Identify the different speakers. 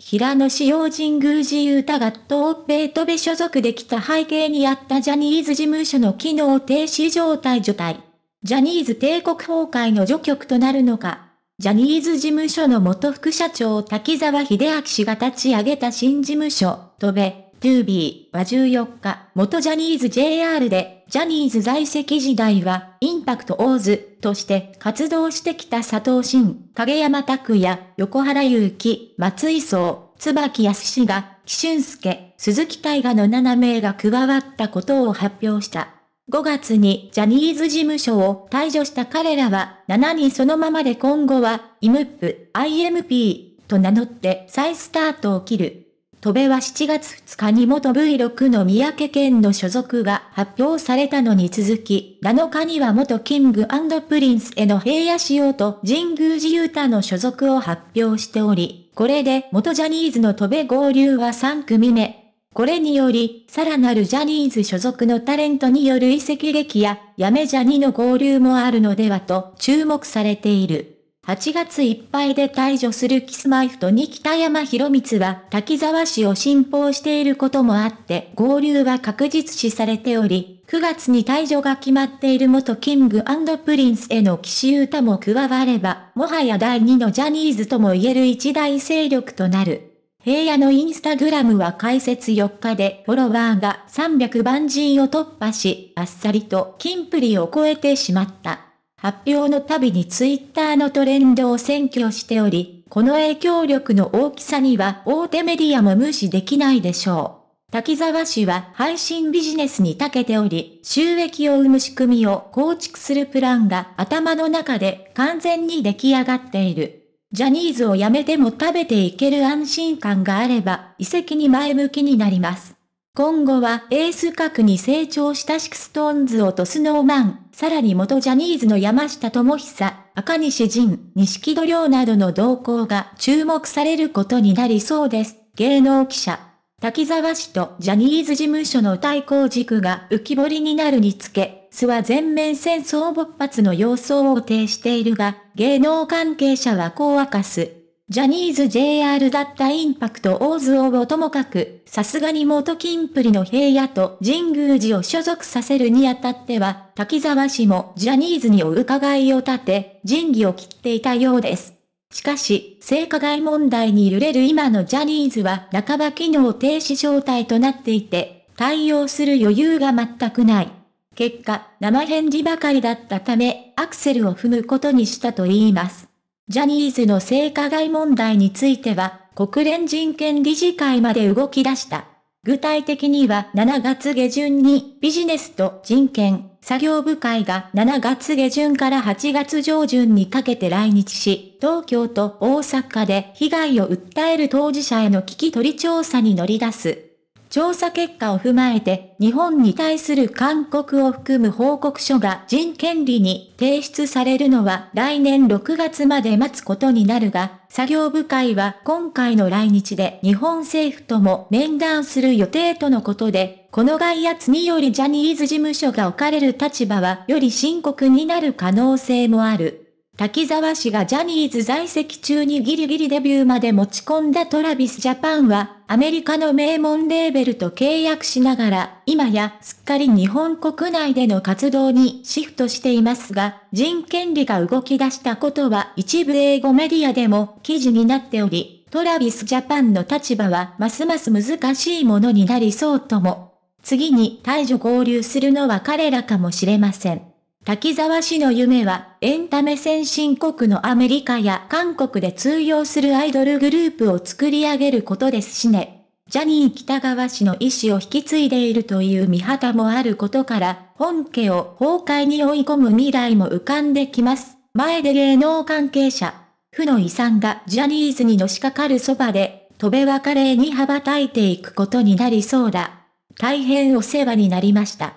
Speaker 1: 平野紫耀神宮寺勇太が東米と米所属できた背景にあったジャニーズ事務所の機能停止状態除隊。ジャニーズ帝国崩壊の除局となるのか。ジャニーズ事務所の元副社長滝沢秀明氏が立ち上げた新事務所、戸米。トゥービーは14日、元ジャニーズ JR で、ジャニーズ在籍時代は、インパクトオーズとして活動してきた佐藤慎、影山拓也、横原祐希、松井壮、椿康が、紀俊介、鈴木大河の7名が加わったことを発表した。5月にジャニーズ事務所を退場した彼らは、7人そのままで今後は、イムップ、IMP と名乗って再スタートを切る。戸部は7月2日に元 V6 の三宅県の所属が発表されたのに続き、7日には元キングプリンスへの平野仕様と神宮寺勇太の所属を発表しており、これで元ジャニーズの戸部合流は3組目。これにより、さらなるジャニーズ所属のタレントによる移籍歴や、やめジャニの合流もあるのではと注目されている。8月いっぱいで退場するキスマイフとに北山博光は滝沢氏を信奉していることもあって合流は確実視されており、9月に退場が決まっている元キングプリンスへの騎士歌も加われば、もはや第2のジャニーズとも言える一大勢力となる。平野のインスタグラムは開設4日でフォロワーが300万人を突破し、あっさりとキンプリを超えてしまった。発表のたびにツイッターのトレンドを占拠しており、この影響力の大きさには大手メディアも無視できないでしょう。滝沢氏は配信ビジネスに長けており、収益を生む仕組みを構築するプランが頭の中で完全に出来上がっている。ジャニーズを辞めても食べていける安心感があれば、遺跡に前向きになります。今後はエース格に成長したシクストーンズをとスノーマン、さらに元ジャニーズの山下智久、赤西仁、錦戸亮などの動向が注目されることになりそうです。芸能記者。滝沢氏とジャニーズ事務所の対抗軸が浮き彫りになるにつけ、諏訪全面戦争勃発の様相を呈しているが、芸能関係者はこう明かす。ジャニーズ JR だったインパクト大津をともかく、さすがに元金プリの平野と神宮寺を所属させるにあたっては、滝沢氏もジャニーズにお伺いを立て、仁義を切っていたようです。しかし、性加害問題に揺れる今のジャニーズは半ば機能停止状態となっていて、対応する余裕が全くない。結果、生返事ばかりだったため、アクセルを踏むことにしたと言います。ジャニーズの性加害問題については、国連人権理事会まで動き出した。具体的には7月下旬にビジネスと人権作業部会が7月下旬から8月上旬にかけて来日し、東京と大阪で被害を訴える当事者への聞き取り調査に乗り出す。調査結果を踏まえて、日本に対する勧告を含む報告書が人権理に提出されるのは来年6月まで待つことになるが、作業部会は今回の来日で日本政府とも面談する予定とのことで、この外圧によりジャニーズ事務所が置かれる立場はより深刻になる可能性もある。滝沢氏がジャニーズ在籍中にギリギリデビューまで持ち込んだトラビスジャパンは、アメリカの名門レーベルと契約しながら、今やすっかり日本国内での活動にシフトしていますが、人権利が動き出したことは一部英語メディアでも記事になっており、トラビスジャパンの立場はますます難しいものになりそうとも。次に退場合流するのは彼らかもしれません。滝沢氏の夢は、エンタメ先進国のアメリカや韓国で通用するアイドルグループを作り上げることですしね。ジャニー北川氏の意思を引き継いでいるという見旗もあることから、本家を崩壊に追い込む未来も浮かんできます。前で芸能関係者、負の遺産がジャニーズにのしかかるそばで、飛べ別れに羽ばたいていくことになりそうだ。大変お世話になりました。